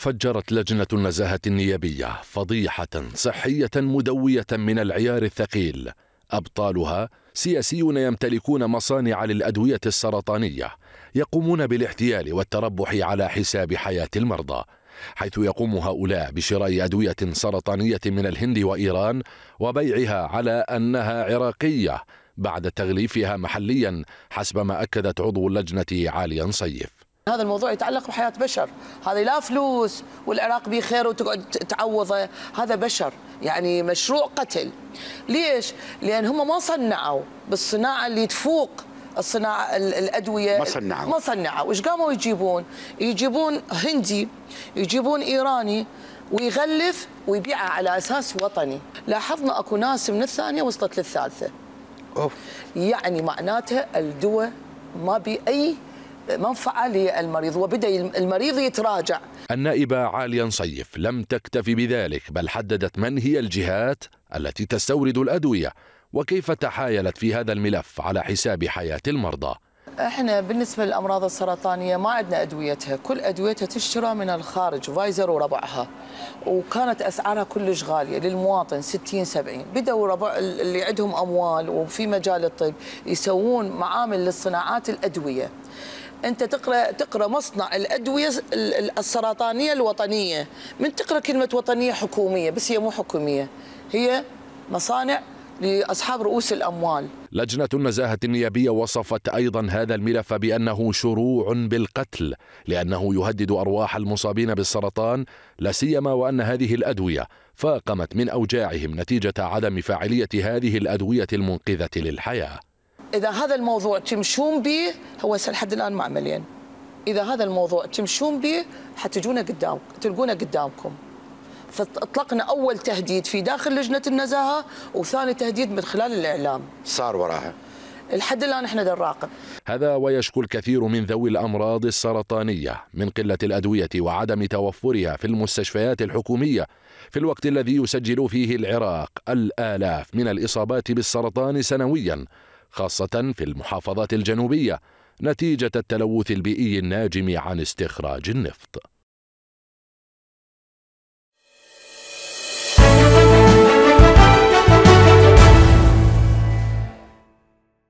فجرت لجنة النزاهة النيابية فضيحة صحية مدوية من العيار الثقيل أبطالها سياسيون يمتلكون مصانع للأدوية السرطانية يقومون بالاحتيال والتربح على حساب حياة المرضى حيث يقوم هؤلاء بشراء أدوية سرطانية من الهند وإيران وبيعها على أنها عراقية بعد تغليفها محليا حسب ما أكدت عضو اللجنة عاليا صيف هذا الموضوع يتعلق بحياة بشر هذه لا فلوس والعراق به خير وتقعد تعوضه هذا بشر يعني مشروع قتل ليش؟ لأن هم ما صنعوا بالصناعة اللي تفوق الصناعة الأدوية ما صنعوا ما صنعوا وش قاموا يجيبون يجيبون هندي يجيبون إيراني ويغلف ويبيعها على أساس وطني لاحظنا أكو ناس من الثانية وصلت للثالثة أوف. يعني معناتها الدواء ما بأي منفعة للمريض وبدأ المريض يتراجع النائبة عاليا صيف لم تكتفي بذلك بل حددت من هي الجهات التي تستورد الأدوية وكيف تحايلت في هذا الملف على حساب حياة المرضى احنا بالنسبه للامراض السرطانيه ما عندنا ادويتها، كل ادويتها تشترى من الخارج فايزر وربعها. وكانت اسعارها كلش غاليه للمواطن 60 70 بدوا ربع اللي عندهم اموال وفي مجال الطب يسوون معامل للصناعات الادويه. انت تقرا تقرا مصنع الادويه السرطانيه الوطنيه، من تقرا كلمه وطنيه حكوميه بس هي مو حكوميه، هي مصانع لأصحاب رؤوس الأموال لجنة النزاهة النيابية وصفت أيضا هذا الملف بأنه شروع بالقتل لأنه يهدد أرواح المصابين بالسرطان لا سيما وأن هذه الأدوية فاقمت من أوجاعهم نتيجة عدم فاعلية هذه الأدوية المنقذة للحياة إذا هذا الموضوع تمشون به هو لحد الآن معملين إذا هذا الموضوع تمشون به حتجونا قدام تلقونا قدامكم فاطلقنا اول تهديد في داخل لجنه النزاهه وثاني تهديد من خلال الاعلام صار وراها لحد الان احنا نراقب هذا ويشكو الكثير من ذوي الامراض السرطانيه من قله الادويه وعدم توفرها في المستشفيات الحكوميه في الوقت الذي يسجل فيه العراق الالاف من الاصابات بالسرطان سنويا خاصه في المحافظات الجنوبيه نتيجه التلوث البيئي الناجم عن استخراج النفط